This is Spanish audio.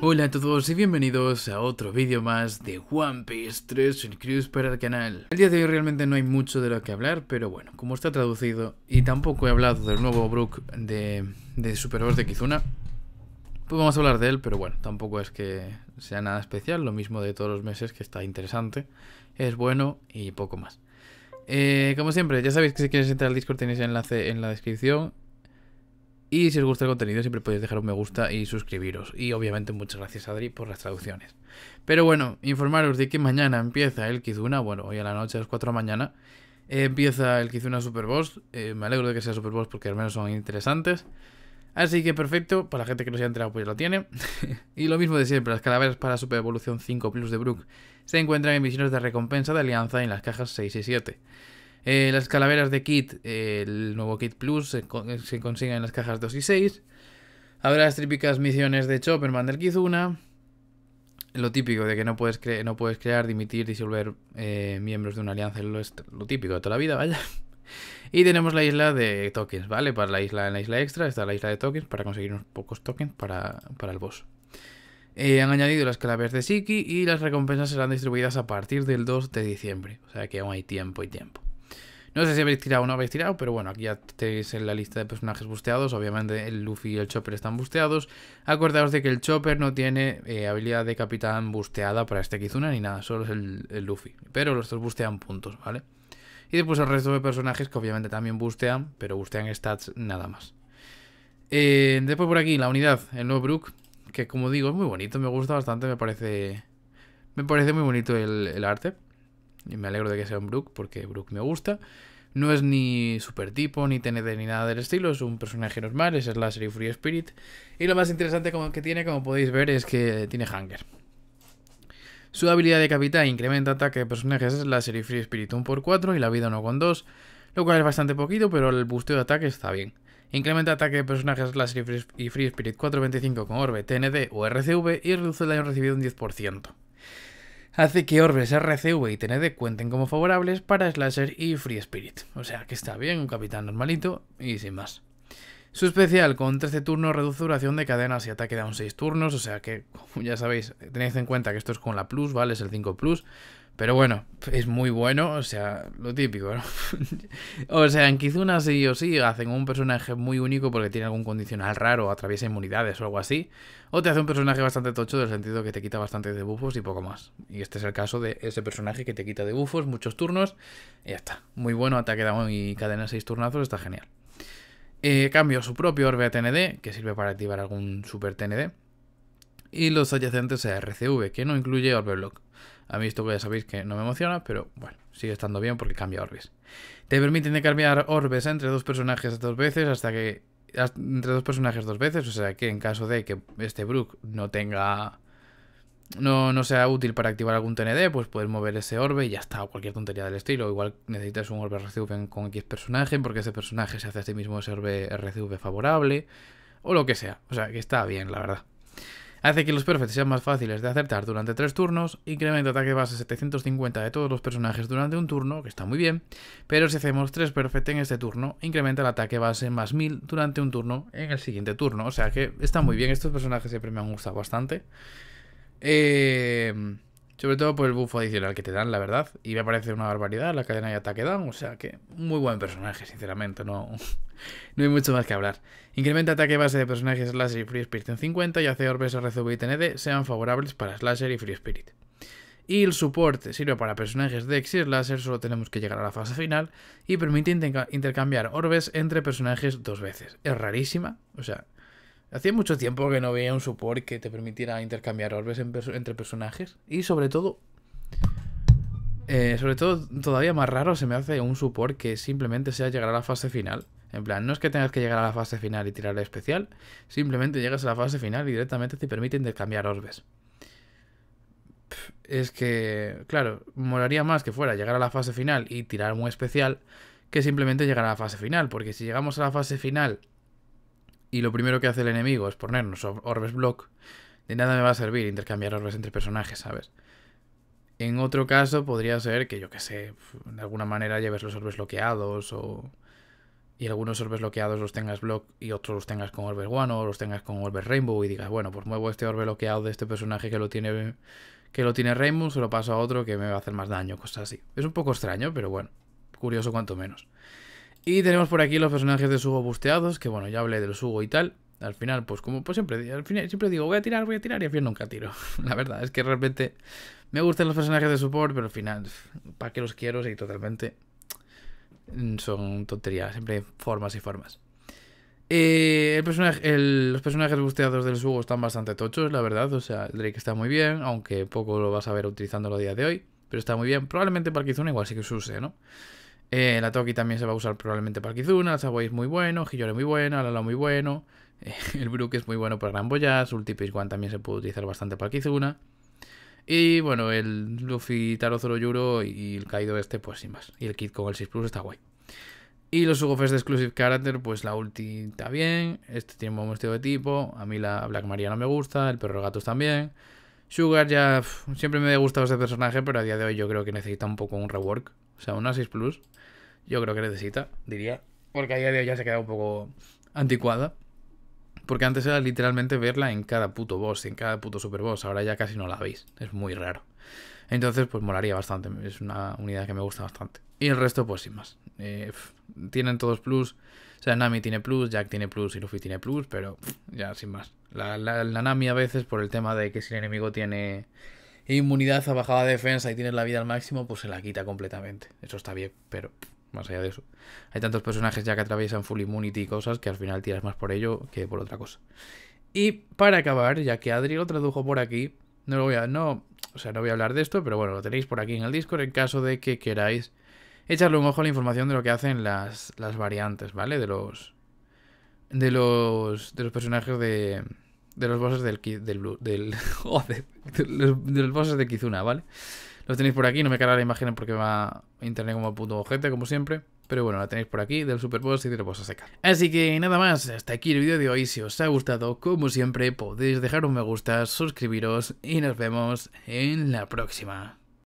Hola a todos y bienvenidos a otro vídeo más de One Piece 3 en para el canal. El día de hoy realmente no hay mucho de lo que hablar, pero bueno, como está traducido y tampoco he hablado del nuevo Brook de, de Wars de Kizuna, pues vamos a hablar de él, pero bueno, tampoco es que sea nada especial, lo mismo de todos los meses que está interesante, es bueno y poco más. Eh, como siempre, ya sabéis que si queréis entrar al Discord tenéis el enlace en la descripción y si os gusta el contenido, siempre podéis dejar un me gusta y suscribiros. Y obviamente muchas gracias Adri por las traducciones. Pero bueno, informaros de que mañana empieza el Kizuna, bueno, hoy a la noche a las 4 de la mañana, eh, empieza el Kizuna Super Boss. Eh, me alegro de que sea Super Boss porque al menos son interesantes. Así que perfecto, para la gente que no se ha enterado pues ya lo tiene. y lo mismo de siempre, las calaveras para Super Evolución 5 Plus de Brook se encuentran en misiones de recompensa de alianza en las cajas 6 y 7. Eh, las calaveras de Kit, eh, el nuevo Kit Plus, se, eh, consiguen en las cajas 2 y 6. Habrá las típicas misiones de Chopperman del Kizuna. Lo típico de que no puedes, no puedes crear, dimitir, disolver miembros de una alianza. Lo, lo típico de toda la vida, vaya. Y tenemos la isla de tokens, ¿vale? Para la isla, en la isla extra está la isla de tokens para conseguir unos pocos tokens para, el boss. han añadido las calaveras de Siki y las recompensas serán distribuidas a partir del 2 de diciembre. O sea que aún hay tiempo y tiempo. No sé si habéis tirado o no habéis tirado, pero bueno, aquí ya tenéis en la lista de personajes busteados. Obviamente el Luffy y el Chopper están busteados. Acordaos de que el Chopper no tiene eh, habilidad de capitán busteada para este Kizuna ni nada, solo es el, Luffy. Pero los dos bustean puntos, ¿vale? Y después el resto de personajes que obviamente también bustean, pero bustean stats nada más. Eh, después por aquí, la unidad, el No Brook, que como digo es muy bonito, me gusta bastante, me parece... Me parece muy bonito el arte. Y me alegro de que sea un Brook porque Brook me gusta. No es ni super tipo, ni TND ni nada del estilo. Es un personaje normal, es la serie Free Spirit. Y lo más interesante que tiene, como podéis ver, es que tiene Hunger. Su habilidad de capital incrementa ataque de personajes es la serie Free Spirit 1x4 y la vida 1x2, lo cual es bastante poquito, pero el busteo de ataque está bien. Incrementa ataque de personajes la y Free Spirit 425 con Orbe, TND o RCV y reduce el daño recibido un 10% hace que orbes RCV y TND cuenten como favorables para Slasher y Free Spirit. O sea que está bien, un capitán normalito y sin más. Su especial con 13 turnos reduce duración de cadenas y ataque a un 6 turnos, o sea que, como ya sabéis, tenéis en cuenta que esto es con la Plus, ¿vale? Es el 5 Plus, pero bueno, es muy bueno, o sea, lo típico, o sea, en Kizuna sí o sí hacen un personaje muy único porque tiene algún condicional raro, atraviesa inmunidades o algo así. O te hace un personaje bastante tocho del sentido que te quita bastantes debufos y poco más. Y este es el caso de ese personaje que te quita debufos, muchos turnos, y ya está. Muy bueno, ataque daño y cadena 6 turnazos, está genial. Eh, cambio su propio orbe TND, que sirve para activar algún super TND. Y los adyacentes a RCV, que no incluye orbe block. A mí esto que ya sabéis que no me emociona, pero bueno, sigue estando bien porque cambia orbes. Te permiten cambiar orbes entre dos personajes dos veces hasta que... Entre dos personajes dos veces, o sea que en caso de que este Brook no tenga... No, no, sea útil para activar algún TND, pues puedes mover ese orbe y ya está, cualquier tontería del estilo. Igual necesitas un orbe RCV con X personaje, porque ese personaje se hace a sí mismo ese orbe RCV favorable, o lo que sea. O sea, que está bien, la verdad. Hace que los perfectos sean más fáciles de acertar durante 3 turnos, incrementa el ataque base 750 de todos los personajes durante un turno, que está muy bien, pero si hacemos 3 perfect en este turno, incrementa el ataque base más 1000 durante un turno en el siguiente turno, o sea que está muy bien, estos personajes siempre me han gustado bastante. Eh... Sobre todo por el buff adicional que te dan, la verdad. Y me parece una barbaridad la cadena de ataque down. O sea que muy buen personaje, sinceramente. No, no hay mucho más que hablar. Incrementa ataque base de personajes Slasher y Free Spirit en 50 y hace orbes RCV y TND sean favorables para Slasher y Free Spirit. Y el soporte sirve para personajes de Exir Slasher, solo tenemos que llegar a la fase final, y permite intercambiar orbes entre personajes dos veces. Es rarísima, o sea, Hacía mucho tiempo que no veía un support que te permitiera intercambiar orbes entre personajes. Y sobre todo... Eh, sobre todo, todavía más raro se me hace un support que simplemente sea llegar a la fase final. En plan, no es que tengas que llegar a la fase final y tirar especial, simplemente llegas a la fase final y directamente te permite intercambiar orbes. Es que, claro, molaría más que fuera llegar a la fase final y tirar muy especial que simplemente llegar a la fase final, porque si llegamos a la fase final y lo primero que hace el enemigo es ponernos orbes block, de nada me va a servir intercambiar orbes entre personajes, ¿sabes? En otro caso podría ser que, yo qué sé, de alguna manera lleves los orbes bloqueados o... Y algunos orbes bloqueados los tengas block y otros los tengas con orbes guano o los tengas con orbes rainbow y digas, bueno, pues muevo este orbe bloqueado de este personaje que lo tiene que lo tiene rainbow, se lo paso a otro que me va a hacer más daño, cosas así. Es un poco extraño, pero bueno, curioso cuanto menos. Y tenemos por aquí los personajes de Sugo busteados, que bueno, ya hablé del Sugo y tal. Al final, pues como pues siempre, al final, siempre digo, voy a tirar, voy a tirar, y al final nunca tiro. La verdad, es que realmente me gustan los personajes de support, pero al final, ¿para qué los quiero? Sí, totalmente. Mm, son tonterías, siempre hay formas y formas. Eh, el personaje, los personajes busteados del Sugo están bastante tochos, la verdad. O sea, el Drake está muy bien, aunque poco lo vas a ver utilizando a día de hoy. Pero está muy bien. Probablemente para Kizuna igual sí que se use, ¿no? Eh, la Toki también se va a usar probablemente para Kizuna, el es muy bueno, Hiyori muy bueno, Alala muy bueno, el Brook es muy bueno para Gran Ulti Page One también se puede utilizar bastante para Kizuna. Y bueno, el Luffy Taro Yuro y el Kaido este, pues sin más. Y el kit con el 6 Plus está guay. Y los Sugofes de Exclusive Character, pues la ulti está bien, este tiene un buen estilo de tipo, a mí la Black Maria no me gusta, el Perro Gatos también. Sugar ya siempre me ha gustado ese personaje, pero a día de hoy yo creo que necesita un poco un rework o sea, un 6 Plus yo creo que necesita, diría. Porque a día de hoy ya se queda un poco anticuada. Porque antes era literalmente verla en cada puto boss, en cada puto super boss. Ahora ya casi no la veis. Es muy raro. Entonces, pues molaría bastante. Es una unidad que me gusta bastante. Y el resto, pues sin más. Eh, tienen todos plus. O sea, Nami tiene plus, Jack tiene plus y Luffy tiene plus, pero ya sin más. La, la, la, Nami a veces por el tema de que si el enemigo tiene inmunidad a bajada defensa y tienes la vida al máximo, pues se la quita completamente. Eso está bien, pero más allá de eso. Hay tantos personajes ya que atraviesan full immunity y cosas que al final tiras más por ello que por otra cosa. Y para acabar, ya que Adri lo tradujo por aquí, no lo voy a. No, o sea, no voy a hablar de esto, pero bueno, lo tenéis por aquí en el Discord en caso de que queráis echarle un ojo a la información de lo que hacen las, las variantes, ¿vale? De los. De los. De los personajes de de los bosses del, del, del de, los, de Kizuna, ¿vale? Los tenéis por aquí, no me carga la imagen porque va internet como punto objeto, como siempre. Pero bueno, la tenéis por aquí, del Superboss y del Boss a secar. Así que nada más, hasta aquí el vídeo de hoy. Si os ha gustado, como siempre, podéis dejar un me gusta, suscribiros y nos vemos en la próxima.